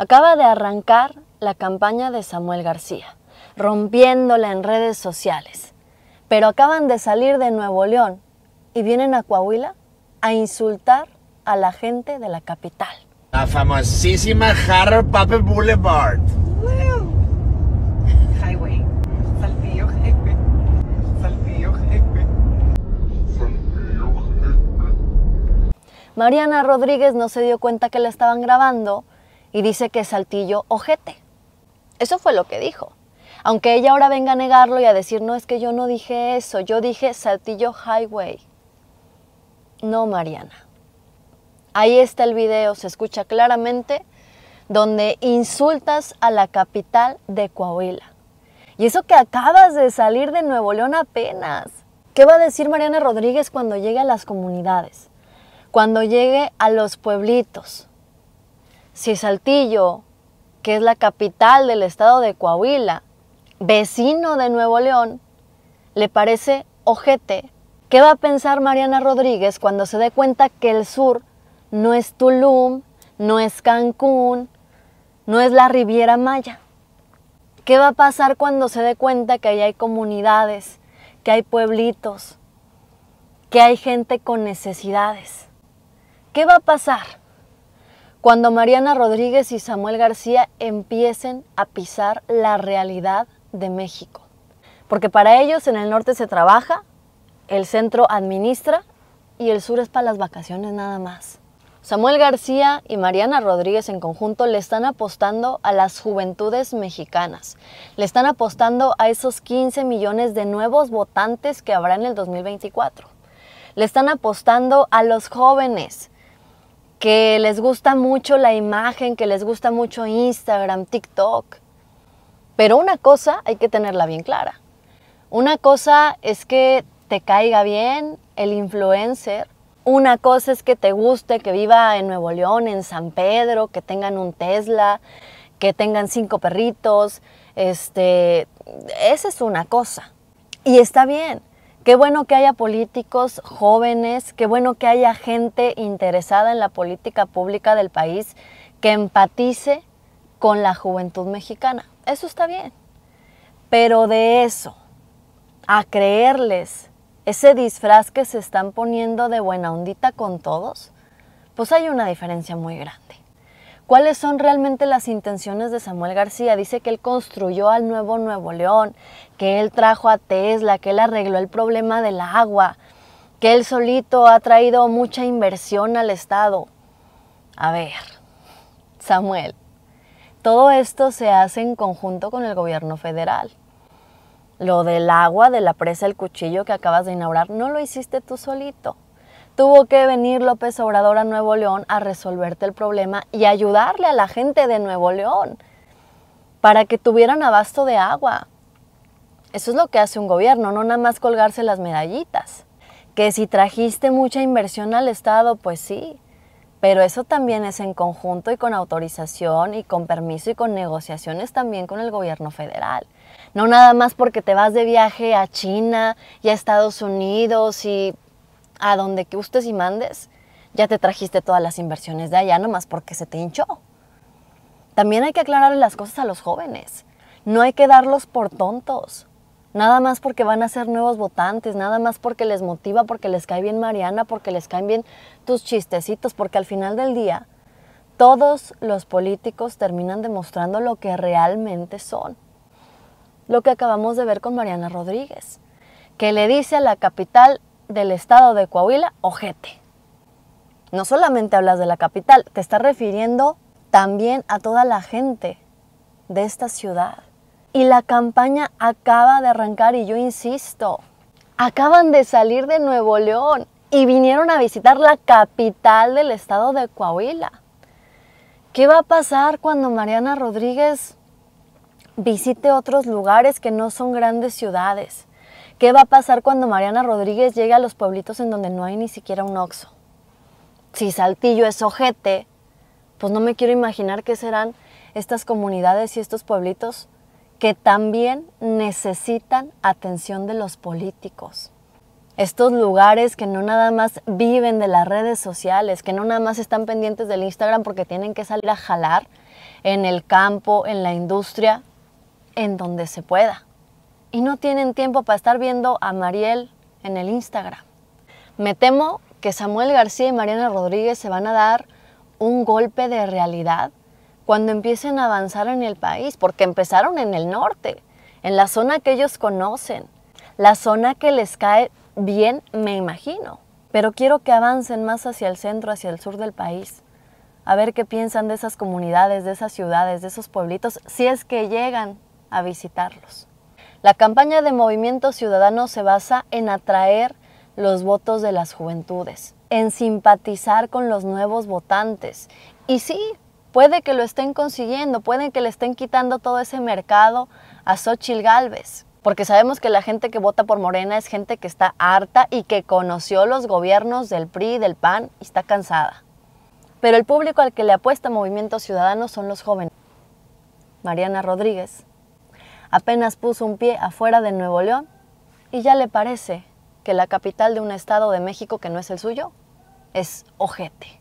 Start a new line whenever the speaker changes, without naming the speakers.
acaba de arrancar la campaña de Samuel García, rompiéndola en redes sociales. Pero acaban de salir de Nuevo León y vienen a Coahuila a insultar a la gente de la capital. La famosísima Harold Puppet Boulevard. Mariana Rodríguez no se dio cuenta que la estaban grabando y dice que Saltillo ojete. Eso fue lo que dijo. Aunque ella ahora venga a negarlo y a decir, no, es que yo no dije eso, yo dije Saltillo Highway. No, Mariana. Ahí está el video, se escucha claramente, donde insultas a la capital de Coahuila. Y eso que acabas de salir de Nuevo León apenas. ¿Qué va a decir Mariana Rodríguez cuando llegue a las comunidades? Cuando llegue a los pueblitos, si Saltillo, que es la capital del estado de Coahuila, vecino de Nuevo León, le parece ojete, ¿qué va a pensar Mariana Rodríguez cuando se dé cuenta que el sur no es Tulum, no es Cancún, no es la Riviera Maya? ¿Qué va a pasar cuando se dé cuenta que ahí hay comunidades, que hay pueblitos, que hay gente con necesidades? ¿Qué va a pasar? cuando Mariana Rodríguez y Samuel García empiecen a pisar la realidad de México. Porque para ellos en el norte se trabaja, el centro administra y el sur es para las vacaciones nada más. Samuel García y Mariana Rodríguez en conjunto le están apostando a las juventudes mexicanas, le están apostando a esos 15 millones de nuevos votantes que habrá en el 2024, le están apostando a los jóvenes, que les gusta mucho la imagen, que les gusta mucho Instagram, TikTok. Pero una cosa hay que tenerla bien clara. Una cosa es que te caiga bien el influencer. Una cosa es que te guste, que viva en Nuevo León, en San Pedro, que tengan un Tesla, que tengan cinco perritos. Este, esa es una cosa. Y está bien. Qué bueno que haya políticos jóvenes, qué bueno que haya gente interesada en la política pública del país que empatice con la juventud mexicana. Eso está bien. Pero de eso, a creerles ese disfraz que se están poniendo de buena ondita con todos, pues hay una diferencia muy grande. ¿Cuáles son realmente las intenciones de Samuel García? Dice que él construyó al nuevo Nuevo León, que él trajo a Tesla, que él arregló el problema del agua, que él solito ha traído mucha inversión al Estado. A ver, Samuel, todo esto se hace en conjunto con el gobierno federal. Lo del agua, de la presa El Cuchillo que acabas de inaugurar, no lo hiciste tú solito. Tuvo que venir López Obrador a Nuevo León a resolverte el problema y ayudarle a la gente de Nuevo León para que tuvieran abasto de agua. Eso es lo que hace un gobierno, no nada más colgarse las medallitas. Que si trajiste mucha inversión al Estado, pues sí, pero eso también es en conjunto y con autorización y con permiso y con negociaciones también con el gobierno federal. No nada más porque te vas de viaje a China y a Estados Unidos y a donde que gustes y mandes, ya te trajiste todas las inversiones de allá nomás porque se te hinchó. También hay que aclararle las cosas a los jóvenes. No hay que darlos por tontos. Nada más porque van a ser nuevos votantes, nada más porque les motiva, porque les cae bien Mariana, porque les caen bien tus chistecitos, porque al final del día todos los políticos terminan demostrando lo que realmente son. Lo que acabamos de ver con Mariana Rodríguez, que le dice a la capital del estado de Coahuila, ojete. No solamente hablas de la capital, te estás refiriendo también a toda la gente de esta ciudad. Y la campaña acaba de arrancar y yo insisto, acaban de salir de Nuevo León y vinieron a visitar la capital del estado de Coahuila. ¿Qué va a pasar cuando Mariana Rodríguez visite otros lugares que no son grandes ciudades? ¿Qué va a pasar cuando Mariana Rodríguez llegue a los pueblitos en donde no hay ni siquiera un oxo? Si Saltillo es ojete, pues no me quiero imaginar qué serán estas comunidades y estos pueblitos que también necesitan atención de los políticos. Estos lugares que no nada más viven de las redes sociales, que no nada más están pendientes del Instagram porque tienen que salir a jalar en el campo, en la industria, en donde se pueda y no tienen tiempo para estar viendo a Mariel en el Instagram. Me temo que Samuel García y Mariana Rodríguez se van a dar un golpe de realidad cuando empiecen a avanzar en el país, porque empezaron en el norte, en la zona que ellos conocen, la zona que les cae bien, me imagino. Pero quiero que avancen más hacia el centro, hacia el sur del país, a ver qué piensan de esas comunidades, de esas ciudades, de esos pueblitos, si es que llegan a visitarlos. La campaña de Movimiento Ciudadano se basa en atraer los votos de las juventudes, en simpatizar con los nuevos votantes. Y sí, puede que lo estén consiguiendo, pueden que le estén quitando todo ese mercado a Xochitl Gálvez. Porque sabemos que la gente que vota por Morena es gente que está harta y que conoció los gobiernos del PRI, del PAN y está cansada. Pero el público al que le apuesta Movimiento Ciudadano son los jóvenes. Mariana Rodríguez, Apenas puso un pie afuera de Nuevo León y ya le parece que la capital de un estado de México que no es el suyo es Ojete.